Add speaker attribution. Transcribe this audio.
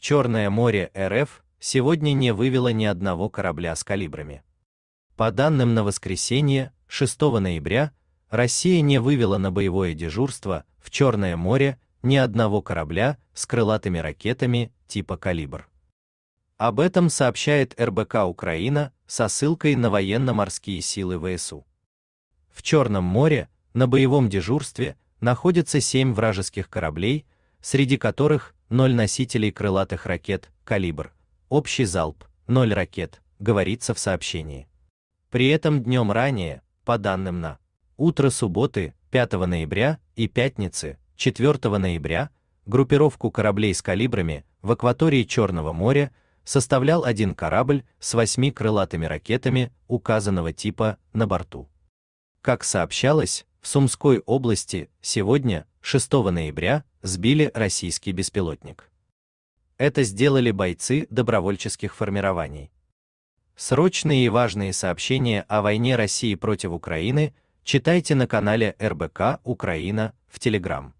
Speaker 1: Черное море РФ сегодня не вывело ни одного корабля с калибрами. По данным на воскресенье, 6 ноября, Россия не вывела на боевое дежурство в Черное море ни одного корабля с крылатыми ракетами типа «Калибр». Об этом сообщает РБК Украина со ссылкой на военно-морские силы ВСУ. В Черном море на боевом дежурстве находятся семь вражеских кораблей, среди которых 0 носителей крылатых ракет, калибр, общий залп, 0 ракет, говорится в сообщении. При этом днем ранее, по данным на утро субботы, 5 ноября и пятницы, 4 ноября, группировку кораблей с калибрами в акватории Черного моря составлял один корабль с восьми крылатыми ракетами указанного типа на борту. Как сообщалось, в Сумской области сегодня 6 ноября сбили российский беспилотник. Это сделали бойцы добровольческих формирований. Срочные и важные сообщения о войне России против Украины читайте на канале РБК Украина в Телеграм.